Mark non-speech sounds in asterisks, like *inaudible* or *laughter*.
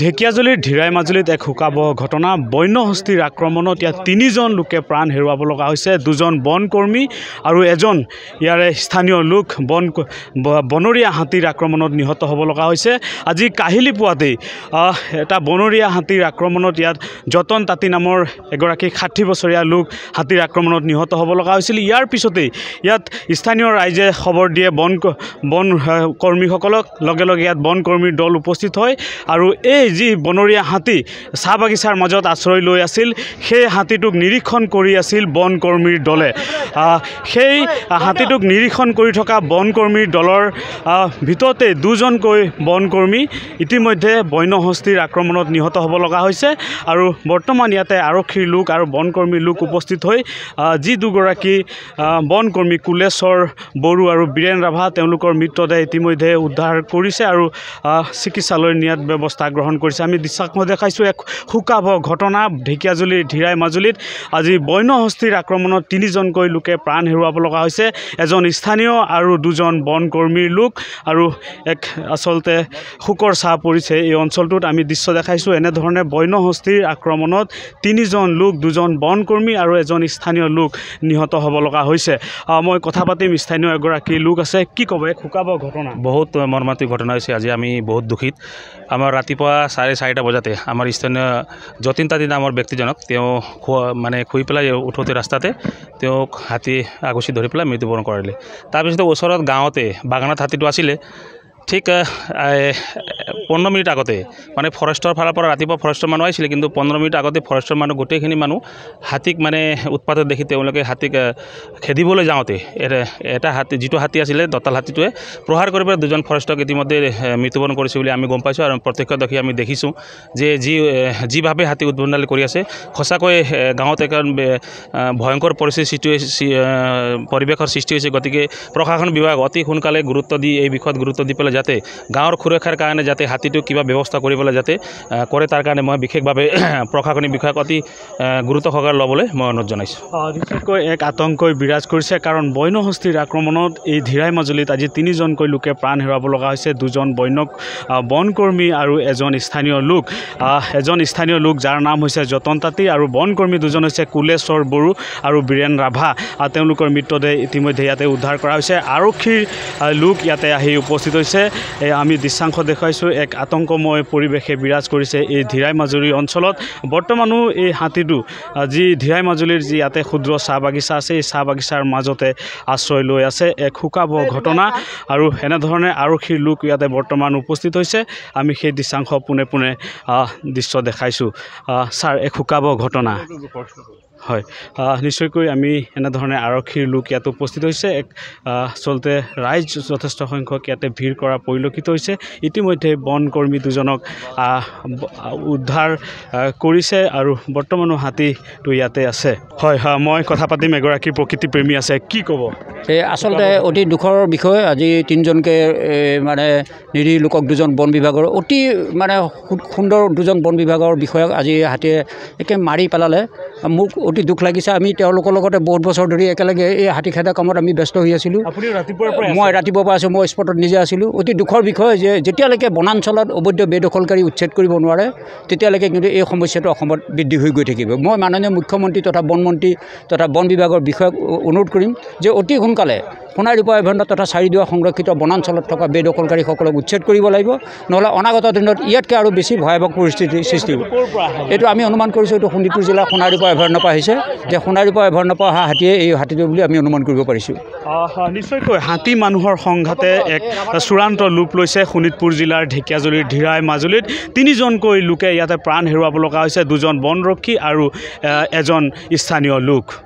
ঢেকিয়াজুলিৰ ধীৰাই মাজুলীত এক শোকাবহ ঘটনা বন্য হস্তীৰ আক্ৰমণত ইয়াত তিনিজন লোকে প্ৰাণ হেৰুৱাব লগা হৈছে দুজন বনকৰ্মী আৰু এজন ইয়াৰে স্থানীয় লোক বন বনৰীয়া হাতীৰ আক্ৰমণত নিহত হ'ব লগা হৈছে আজি কাহিলি পুৱাতেই এটা বনৰীয়া হাতীৰ আক্ৰমণত ইয়াত যতন তাঁতি নামৰ এগৰাকী ষাঠি বছৰীয়া লোক হাতীৰ আক্ৰমণত নিহত হ'ব লগা হৈছিল ইয়াৰ পিছতেই ইয়াত স্থানীয় ৰাইজে খবৰ দিয়ে বন বন কৰ্মীসকলক লগে লগে ইয়াত বনকৰ্মীৰ দল উপস্থিত হয় আৰু এই যি বনৰীয়া হাতী চাহ বাগিচাৰ মাজত আশ্ৰয় লৈ আছিল সেই হাতীটোক নিৰীক্ষণ কৰি আছিল বনকৰ্মীৰ দলে সেই হাতীটোক নিৰীক্ষণ কৰি থকা বনকৰ্মীৰ দলৰ ভিতৰতে দুজনকৈ বনকৰ্মী ইতিমধ্যে বন্যহস্তিৰ আক্ৰমণত নিহত হ'ব লগা হৈছে আৰু বৰ্তমান ইয়াতে আৰক্ষীৰ লোক আৰু বনকৰ্মীৰ লোক উপস্থিত হৈ যি দুগৰাকী বনকৰ্মী কুলেশ্বৰ বড়ো আৰু বীৰেণ ৰাভা তেওঁলোকৰ মৃতদেহ ইতিমধ্যে উদ্ধাৰ কৰিছে আৰু চিকিৎসালয় নিয়াত ব্যৱস্থা গ্ৰহণ আহ্বান কৰিছে আমি দৃশ্যাক মই দেখাইছোঁ এক শোকাভ ঘটনা ঢেকীয়াজুলি ধীৰাই মাজুলীত আজি বন্যহস্তীৰ আক্ৰমণত তিনিজনকৈ লোকে প্ৰাণ হেৰুৱাব লগা হৈছে এজন স্থানীয় আৰু দুজন বনকৰ্মীৰ লোক আৰু এক আচলতে শোকৰ চাহ পৰিছে এই অঞ্চলটোত আমি দৃশ্য দেখাইছোঁ এনেধৰণে বন্য হস্তিৰ আক্ৰমণত তিনিজন লোক দুজন বনকৰ্মী আৰু এজন স্থানীয় লোক নিহত হ'ব লগা হৈছে মই কথা পাতিম স্থানীয় এগৰাকী লোক আছে কি ক'ব এক শোকাব ঘটনা বহুত মৰ্মাতিক ঘটনা হৈছে আজি আমি বহুত দুখিত আমাৰ ৰাতিপুৱা চাৰে চাৰিটা বজাতে আমাৰ স্থানীয় যতীন তাদি নামৰ ব্যক্তিজনক তেওঁ মানে শুই পেলাই উঠোঁতে ৰাস্তাতে তেওঁক হাতী আগুচি ধৰি পেলাই মৃত্যুবৰণ কৰিলে তাৰপিছতে ওচৰত গাঁৱতে বাগানত হাতীটো আছিলে ঠিক পোন্ধৰ মিনিট আগতে মানে ফৰেষ্টৰ ফালৰ পৰা ৰাতিপুৱা ফৰেষ্টৰ মানুহ আহিছিলে কিন্তু পোন্ধৰ মিনিট আগতে ফৰেষ্টৰ মানুহ গোটেইখিনি মানুহ হাতীক মানে উৎপাতত দেখি তেওঁলোকে হাতীক খেদিবলৈ যাওঁতে এটা হাতী যিটো হাতী আছিলে দতাল হাতীটোৱে প্ৰহাৰ কৰি পেলাই দুজন ফৰেষ্টক ইতিমধ্যে মৃত্যুবৰণ কৰিছে বুলি আমি গম পাইছোঁ আৰু প্ৰত্যক্ষদৰ্শী আমি দেখিছোঁ যে যি যিভাৱে হাতী উদ্ভণ্ডালি কৰি আছে সঁচাকৈ গাঁৱত এখন ভয়ংকৰ পৰিস্থিতি সৃষ্টি পৰিৱেশৰ সৃষ্টি হৈছে গতিকে প্ৰশাসন বিভাগ অতি সোনকালে গুৰুত্ব দি এই বিষয়ত গুৰুত্ব দি পেলাই যাতে গাঁৱৰ সুৰক্ষাৰ কাৰণে যাতে হাতীটো কিবা ব্যৱস্থা কৰিবলৈ যাতে কৰে তাৰ কাৰণে মই বিশেষভাৱে *clears throat* প্ৰশাসনিক বিষয়াক অতি গুৰুত্ব সহকাৰ ল'বলৈ মই অনুৰোধ জনাইছোঁ বিশেষকৈ এক আতংকই বিৰাজ কৰিছে কাৰণ বন্যহস্তিৰ আক্ৰমণত এই ধীৰাই মাজুলীত আজি তিনিজনকৈ লোকে প্ৰাণ হেৰুৱাব লগা হৈছে দুজন বন্য বনকৰ্মী আৰু এজন স্থানীয় লোক এজন স্থানীয় লোক যাৰ নাম হৈছে যতন তাঁতি আৰু বনকৰ্মী দুজন হৈছে কুলেশ্বৰ বড়ো আৰু বীৰেণ ৰাভা তেওঁলোকৰ মৃতদেহ ইতিমধ্যে ইয়াতে উদ্ধাৰ কৰা হৈছে আৰক্ষীৰ লোক ইয়াতে আহি উপস্থিত হৈছে এই আমি দৃশ্যাংশ দেখাইছোঁ এক আতংকময় পৰিৱেশে বিৰাজ কৰিছে এই ধীৰাই মাজুলী অঞ্চলত বৰ্তমানো এই হাতীটো যি ধীৰাই মাজুলীৰ যি ইয়াতে ক্ষুদ্ৰ চাহ বাগিচা আছে এই চাহ বাগিচাৰ মাজতে আশ্ৰয় লৈ আছে এক শুকাব ঘটনা আৰু এনেধৰণে আৰক্ষীৰ লোক ইয়াতে বৰ্তমান উপস্থিত হৈছে আমি সেই দৃশ্যাংশ পোনে পোনে দৃশ্য দেখাইছোঁ ছাৰ এক শুকাব ঘটনা হয় নিশ্চয়কৈ আমি এনেধৰণে আৰক্ষীৰ লোক ইয়াত উপস্থিত হৈছে এক আচলতে ৰাইজ যথেষ্ট সংখ্যক ইয়াতে ভিৰ কৰা পৰিলক্ষিত হৈছে ইতিমধ্যে বনকৰ্মী দুজনক উদ্ধাৰ কৰিছে আৰু বৰ্তমানো হাতীটো ইয়াতে আছে হয় হয় মই কথা পাতিম এগৰাকী প্ৰকৃতি প্ৰেমী আছে কি ক'ব এই আচলতে অতি দুখৰ বিষয় আজি তিনিজনকে মানে নিৰীহ লোকক দুজন বন বিভাগৰ অতি মানে সুন্দৰ দুজন বন বিভাগৰ বিষয়াক আজি হাতীয়ে একে মাৰি পেলালে মোক অতি দুখ লাগিছে আমি তেওঁলোকৰ লগতে বহুত বছৰ ধৰি একেলগে এই হাতী খেদা কামত আমি ব্যস্ত হৈ আছিলোঁ মই ৰাতিপুৱাৰ পৰা আছোঁ মই স্পটত নিজে আছিলোঁ অতি দুখৰ বিষয় যে যেতিয়ালৈকে বনাঞ্চলত অবৈধ বেদখলকাৰী উচ্ছেদ কৰিব নোৱাৰে তেতিয়ালৈকে কিন্তু এই সমস্যাটো অসমত বৃদ্ধি হৈ গৈ থাকিব মই মাননীয় মুখ্যমন্ত্ৰী তথা বনমন্ত্ৰী তথা বন বিভাগৰ বিষয়াক অনুৰোধ কৰিম যে অতি সোনকালে ৰূপা অভ্যন্ত তথা চাৰিদুৱা সংৰক্ষিত বনাঞ্চলত থকা বেদখলকাৰীসকলক উচ্ছেদ কৰিব লাগিব নহ'লে অনাগত দিনত ইয়াতকৈ আৰু বেছি ভয়াৱহ পৰিস্থিতিৰ সৃষ্টি হ'ব এইটো আমি অনুমান কৰিছোঁ এইটো শোণিতপুৰ জিলাৰ সোণাৰীপা অভয়াৰণ্য পৰা আহিছে যে সোণাৰীৰ পৰা এভৰণৰপৰা অহা হাতীয়ে এই হাতীটো বুলি আমি অনুমান কৰিব পাৰিছোঁ নিশ্চয়কৈ হাতী মানুহৰ সংঘাতে এক চূড়ান্ত লোপ লৈছে শোণিতপুৰ জিলাৰ ঢেকিয়াজুলিৰ ধীৰাই মাজুলীত তিনিজনকৈ লোকে ইয়াতে প্ৰাণ হেৰুৱাব লগা হৈছে দুজন বনৰক্ষী আৰু এজন স্থানীয় লোক